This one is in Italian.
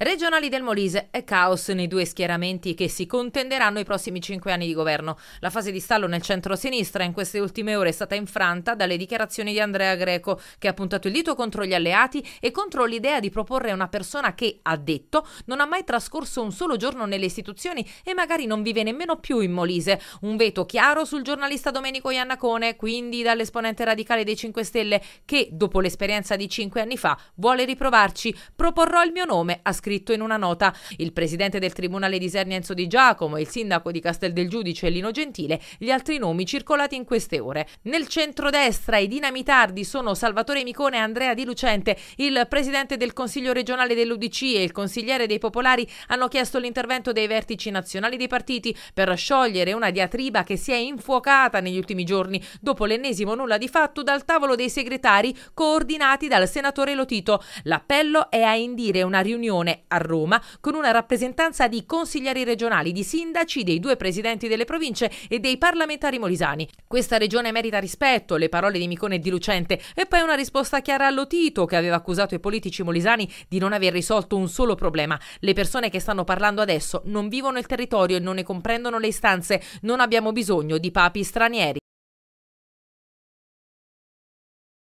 Regionali del Molise è caos nei due schieramenti che si contenderanno i prossimi cinque anni di governo. La fase di stallo nel centro-sinistra in queste ultime ore è stata infranta dalle dichiarazioni di Andrea Greco, che ha puntato il dito contro gli alleati e contro l'idea di proporre una persona che, ha detto, non ha mai trascorso un solo giorno nelle istituzioni e magari non vive nemmeno più in Molise. Un veto chiaro sul giornalista Domenico Iannacone, quindi dall'esponente radicale dei 5 Stelle, che, dopo l'esperienza di cinque anni fa, vuole riprovarci. Proporrò il mio nome, a scrivere scritto in una nota il presidente del Tribunale di Sernia Enzo Di Giacomo il sindaco di Castel del Giudice Lino Gentile gli altri nomi circolati in queste ore. Nel centrodestra i dinamitardi sono Salvatore Micone e Andrea Di Lucente. Il presidente del Consiglio regionale dell'Udc e il consigliere dei Popolari hanno chiesto l'intervento dei vertici nazionali dei partiti per sciogliere una diatriba che si è infuocata negli ultimi giorni dopo l'ennesimo nulla di fatto dal tavolo dei segretari coordinati dal senatore Lotito. L'appello è a indire una riunione a Roma, con una rappresentanza di consiglieri regionali, di sindaci, dei due presidenti delle province e dei parlamentari molisani. Questa regione merita rispetto, le parole di Micone e di Lucente, e poi una risposta chiara a Lotito, che aveva accusato i politici molisani di non aver risolto un solo problema. Le persone che stanno parlando adesso non vivono il territorio e non ne comprendono le istanze, non abbiamo bisogno di papi stranieri.